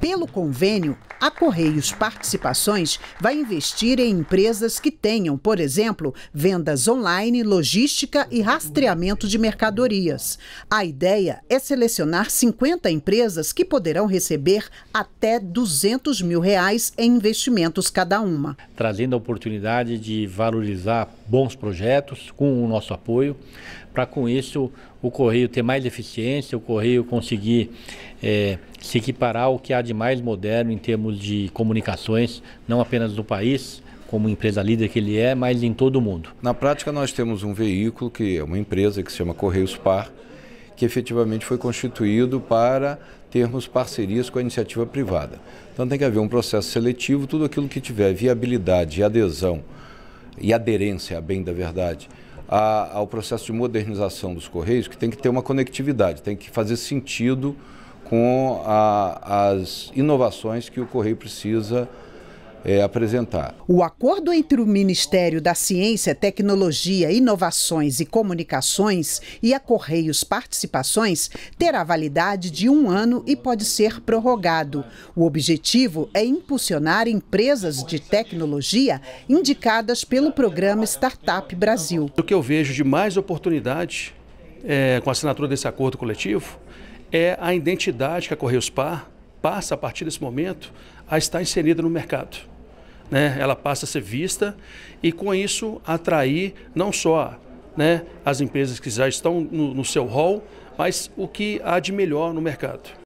Pelo convênio, a Correios Participações vai investir em empresas que tenham, por exemplo, vendas online, logística e rastreamento de mercadorias. A ideia é selecionar 50 empresas que poderão receber até 200 mil reais em investimentos cada uma. Trazendo a oportunidade de valorizar bons projetos com o nosso apoio, para com isso o Correio ter mais eficiência, o Correio conseguir é, se equiparar ao que há de mais moderno em termos de comunicações, não apenas do país, como empresa líder que ele é, mas em todo o mundo. Na prática, nós temos um veículo que é uma empresa que se chama Correios Par, que efetivamente foi constituído para termos parcerias com a iniciativa privada. Então tem que haver um processo seletivo, tudo aquilo que tiver viabilidade e adesão e aderência, a bem da verdade, a, ao processo de modernização dos Correios, que tem que ter uma conectividade, tem que fazer sentido com a, as inovações que o Correio precisa é, apresentar. O acordo entre o Ministério da Ciência, Tecnologia, Inovações e Comunicações e a Correios Participações terá validade de um ano e pode ser prorrogado. O objetivo é impulsionar empresas de tecnologia indicadas pelo programa Startup Brasil. O que eu vejo de mais oportunidade é, com a assinatura desse acordo coletivo é a identidade que a Correios Par passa a partir desse momento a estar inserida no mercado. Né? Ela passa a ser vista e com isso atrair não só né, as empresas que já estão no, no seu hall, mas o que há de melhor no mercado.